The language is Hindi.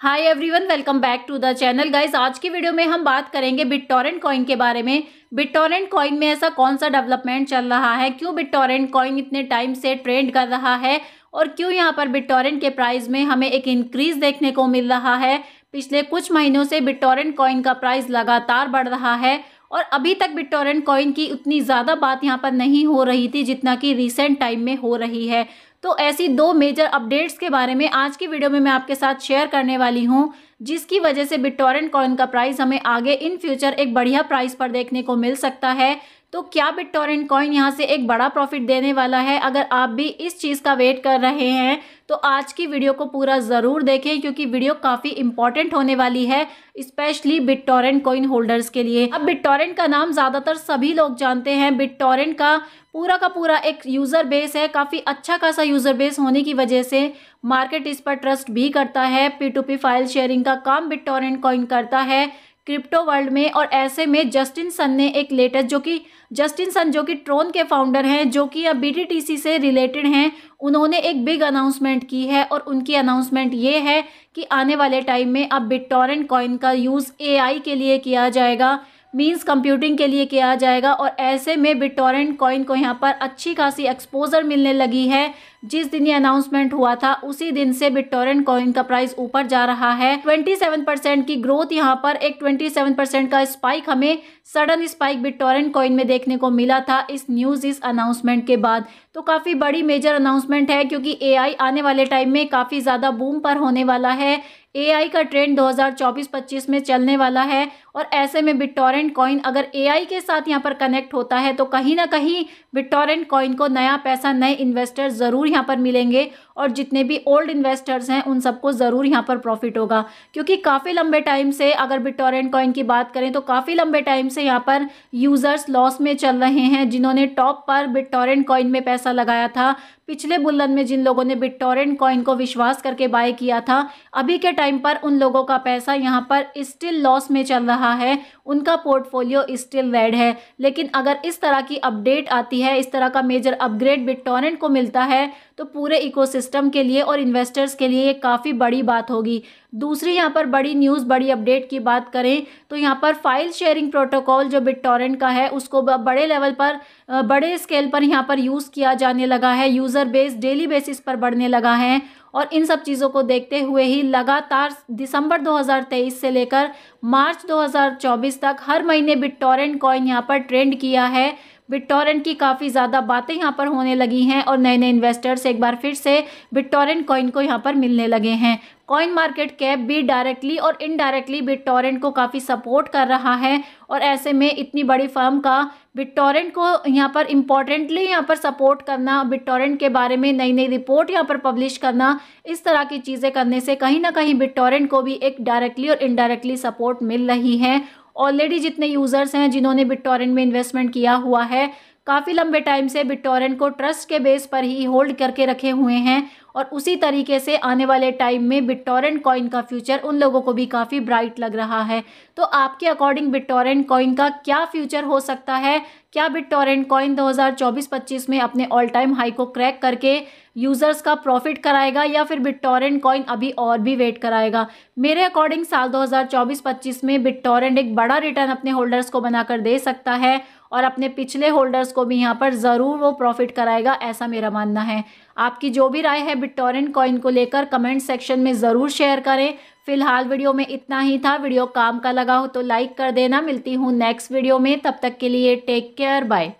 hi everyone welcome back to the channel guys आज की वीडियो में हम बात करेंगे बिटटॉरेंट कॉइन के बारे में बिटटॉरेंट कॉइन में ऐसा कौन सा डेवलपमेंट चल रहा है क्यों बिटटॉरेंट कॉइन इतने टाइम से ट्रेंड कर रहा है और क्यों यहाँ पर बिटटॉरेंट के प्राइस में हमें एक इंक्रीज देखने को मिल रहा है पिछले कुछ महीनों से बिटटॉरेंट कॉइन का प्राइस लगातार बढ़ रहा है और अभी तक बिटटॉरेंट कॉइन की उतनी ज़्यादा बात यहाँ पर नहीं हो रही थी जितना कि रिसेंट टाइम में हो रही है तो ऐसी दो मेजर अपडेट्स के बारे में आज की वीडियो में मैं आपके साथ शेयर करने वाली हूँ जिसकी वजह से बिटटॉरेंट कॉइन का प्राइस हमें आगे इन फ्यूचर एक बढ़िया प्राइस पर देखने को मिल सकता है तो क्या बिटटॉरेंट कॉइन यहाँ से एक बड़ा प्रॉफिट देने वाला है अगर आप भी इस चीज़ का वेट कर रहे हैं तो आज की वीडियो को पूरा ज़रूर देखें क्योंकि वीडियो काफ़ी इंपॉर्टेंट होने वाली है specially BitTorrent coin holders के लिए अब बिट टॉरेंट का नाम ज़्यादातर सभी लोग जानते हैं बिट टॉरेंट का पूरा का पूरा एक यूज़र बेस है काफ़ी अच्छा खासा यूज़र बेस होने की वजह से मार्केट इस पर ट्रस्ट भी करता है P to P file sharing का काम बिट टॉरेंट कॉइन करता है क्रिप्टो वर्ल्ड में और ऐसे में जस्टिन सन ने एक लेटेस्ट जो कि जस्टिन सन जो कि ट्रोन के फाउंडर हैं जो कि अब बी से रिलेटेड हैं उन्होंने एक बिग अनाउंसमेंट की है और उनकी अनाउंसमेंट ये है कि आने वाले टाइम में अब बिटटॉरेंट कॉइन का यूज़ एआई के लिए किया जाएगा मीन्स कंप्यूटिंग के लिए किया जाएगा और ऐसे में बिटोरेंट कॉइन को यहाँ पर अच्छी खासी एक्सपोजर मिलने लगी है जिस दिन ये अनाउंसमेंट हुआ था उसी दिन से बिटोरेंट कॉइन का प्राइस ऊपर जा रहा है 27% की ग्रोथ यहाँ पर एक 27% का स्पाइक हमें सडन स्पाइक बिटोरेंट कॉइन में देखने को मिला था इस न्यूज़ इस अनाउंसमेंट के बाद तो काफ़ी बड़ी मेजर अनाउंसमेंट है क्योंकि ए आने वाले टाइम में काफ़ी ज़्यादा बूम पर होने वाला है एआई का ट्रेंड 2024-25 में चलने वाला है और ऐसे में बिटटॉरेंट कॉइन अगर एआई के साथ यहाँ पर कनेक्ट होता है तो कहीं ना कहीं बिटटॉरेंट कॉइन को नया पैसा नए इन्वेस्टर ज़रूर यहाँ पर मिलेंगे और जितने भी ओल्ड इन्वेस्टर्स हैं उन सबको ज़रूर यहाँ पर प्रॉफिट होगा क्योंकि काफ़ी लंबे टाइम से अगर बिटटॉरेंट कॉइन की बात करें तो काफ़ी लंबे टाइम से यहाँ पर यूज़र्स लॉस में चल रहे हैं जिन्होंने टॉप पर बिटटॉरेंट कॉइन में पैसा लगाया था पिछले बुल्लन में जिन लोगों ने बिटटॉरेंट कॉइन को विश्वास करके बाय किया था अभी के टाइम टाइम पर उन लोगों का पैसा यहाँ पर स्टिल लॉस में चल रहा है उनका पोर्टफोलियो स्टिल रेड है लेकिन अगर इस तरह की अपडेट आती है इस तरह का मेजर अपग्रेड बिटटॉरेंट को मिलता है तो पूरे इकोसिस्टम के लिए और इन्वेस्टर्स के लिए ये काफ़ी बड़ी बात होगी दूसरी यहाँ पर बड़ी न्यूज़ बड़ी अपडेट की बात करें तो यहाँ पर फाइल शेयरिंग प्रोटोकॉल जो बिटटॉरेंट का है उसको बड़े लेवल पर बड़े स्केल पर यहाँ पर यूज़ किया जाने लगा है यूज़र बेस डेली बेसिस पर बढ़ने लगा है और इन सब चीज़ों को देखते हुए ही लगातार दिसंबर 2023 से लेकर मार्च 2024 तक हर महीने बिटटॉरेंट कॉइन यहाँ पर ट्रेंड किया है बिटटॉरेंट की काफ़ी ज़्यादा बातें यहाँ पर होने लगी हैं और नए नए इन्वेस्टर्स एक बार फिर से बिटटॉरेंट कॉइन को यहाँ पर मिलने लगे हैं कॉइन मार्केट कैप भी डायरेक्टली और इनडायरेक्टली बिटटॉरेंट को काफ़ी सपोर्ट कर रहा है और ऐसे में इतनी बड़ी फर्म का बिटटॉरेंट को यहाँ पर इम्पॉर्टेंटली यहाँ पर सपोर्ट करना बिटटॉरेंट के बारे में नई नई रिपोर्ट यहाँ पर पब्लिश करना इस तरह की चीज़ें करने से कहीं ना कहीं बिटटॉरेंट को भी एक डायरेक्टली और इनडायरेक्टली सपोर्ट मिल रही है ऑलरेडी जितने यूज़र्स हैं जिन्होंने बिट में इन्वेस्टमेंट किया हुआ है काफ़ी लंबे टाइम से बिटटॉरेंट को ट्रस्ट के बेस पर ही होल्ड करके रखे हुए हैं और उसी तरीके से आने वाले टाइम में बिटटॉरेंट कॉइन का फ्यूचर उन लोगों को भी काफ़ी ब्राइट लग रहा है तो आपके अकॉर्डिंग बिटटॉरेंट कॉइन का क्या फ्यूचर हो सकता है क्या बिटटॉरेंट कॉइन 2024-25 में अपने ऑल टाइम हाई को क्रैक करके यूज़र्स का प्रॉफिट कराएगा या फिर बिटटॉरेंट कॉइन अभी और भी वेट कराएगा मेरे अकॉर्डिंग साल दो हज़ार में बिटटॉरेंट एक बड़ा रिटर्न अपने होल्डर्स को बनाकर दे सकता है और अपने पिछले होल्डर्स को भी यहाँ पर ज़रूर वो प्रॉफिट कराएगा ऐसा मेरा मानना है आपकी जो भी राय है बिटोरेंट कॉइन को लेकर कमेंट सेक्शन में ज़रूर शेयर करें फिलहाल वीडियो में इतना ही था वीडियो काम का लगा हो तो लाइक कर देना मिलती हूँ नेक्स्ट वीडियो में तब तक के लिए टेक केयर बाय